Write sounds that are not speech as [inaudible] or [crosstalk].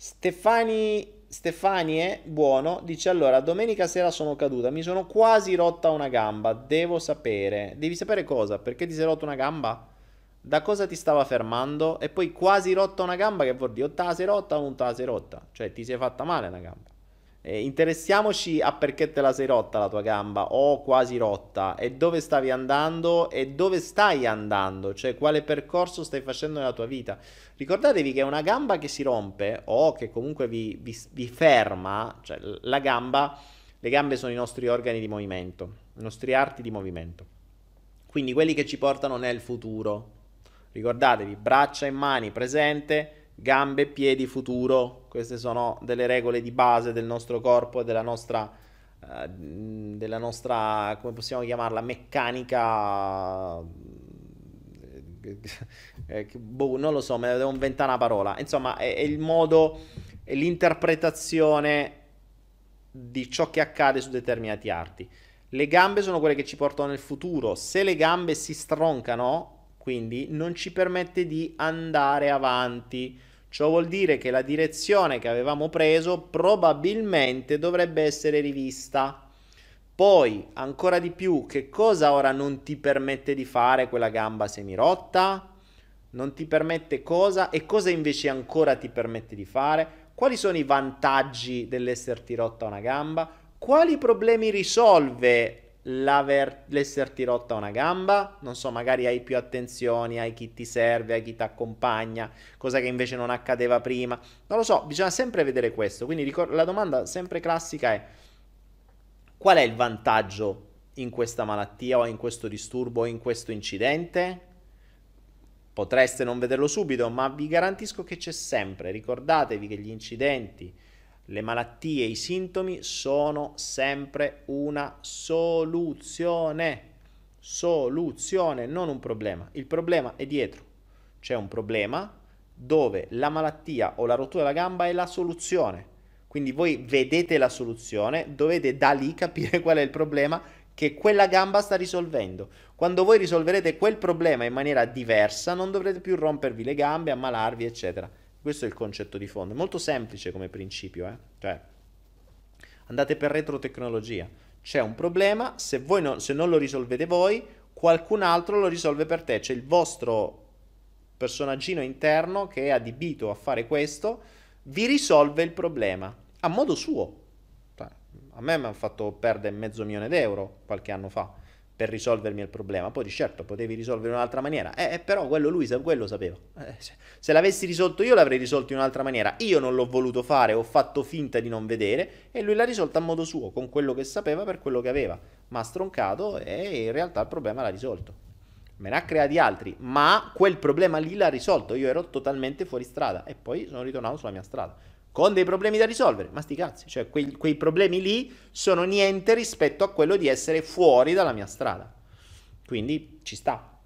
Stefani, Stefanie Buono dice allora, domenica sera sono caduta, mi sono quasi rotta una gamba, devo sapere. Devi sapere cosa? Perché ti sei rotta una gamba? Da cosa ti stava fermando? E poi quasi rotta una gamba che vuol dire o te la sei rotta o non te la sei rotta. Cioè ti sei fatta male una gamba. Eh, interessiamoci a perché te la sei rotta la tua gamba o quasi rotta e dove stavi andando e dove stai andando, cioè quale percorso stai facendo nella tua vita. Ricordatevi che una gamba che si rompe o che comunque vi, vi, vi ferma, cioè la gamba, le gambe sono i nostri organi di movimento, i nostri arti di movimento, quindi quelli che ci portano nel futuro. Ricordatevi, braccia e mani presente, gambe, piedi, futuro. Queste sono delle regole di base del nostro corpo e della nostra, eh, della nostra come possiamo chiamarla, meccanica... Eh, eh, boh, non lo so, me la devo inventare una parola. Insomma, è, è il modo, è l'interpretazione di ciò che accade su determinati arti. Le gambe sono quelle che ci portano nel futuro. Se le gambe si stroncano, quindi non ci permette di andare avanti. Ciò vuol dire che la direzione che avevamo preso probabilmente dovrebbe essere rivista. Poi, ancora di più, che cosa ora non ti permette di fare quella gamba semirotta? Non ti permette cosa? E cosa invece ancora ti permette di fare? Quali sono i vantaggi dell'esserti rotta una gamba? Quali problemi risolve l'esserti rotta una gamba, non so, magari hai più attenzioni, hai chi ti serve, hai chi ti accompagna, cosa che invece non accadeva prima. Non lo so, bisogna sempre vedere questo. Quindi ricor- la domanda sempre classica è qual è il vantaggio in questa malattia o in questo disturbo o in questo incidente? Potreste non vederlo subito, ma vi garantisco che c'è sempre. Ricordatevi che gli incidenti le malattie e i sintomi sono sempre una soluzione. Soluzione, non un problema. Il problema è dietro. C'è un problema dove la malattia o la rottura della gamba è la soluzione. Quindi voi vedete la soluzione, dovete da lì capire [laughs] qual è il problema che quella gamba sta risolvendo. Quando voi risolverete quel problema in maniera diversa, non dovrete più rompervi le gambe, ammalarvi, eccetera. Questo è il concetto di fondo. molto semplice come principio, eh? cioè, andate per retrotecnologia. C'è un problema, se, no, se non lo risolvete voi, qualcun altro lo risolve per te. C'è il vostro personaggino interno che è adibito a fare questo, vi risolve il problema a modo suo. Cioè, a me mi hanno fatto perdere mezzo milione d'euro qualche anno fa per risolvermi il problema. Poi certo potevi risolvere in un'altra maniera, eh, eh però quello lui quello sapeva. Eh, se l'avessi risolto io l'avrei risolto in un'altra maniera. Io non l'ho voluto fare, ho fatto finta di non vedere e lui l'ha risolto a modo suo, con quello che sapeva per quello che aveva. Ma ha stroncato e in realtà il problema l'ha risolto. Me ne ha creati altri, ma quel problema lì l'ha risolto. Io ero totalmente fuori strada e poi sono ritornato sulla mia strada con dei problemi da risolvere, ma sti cazzi, cioè quei, quei problemi lì sono niente rispetto a quello di essere fuori dalla mia strada. Quindi ci sta.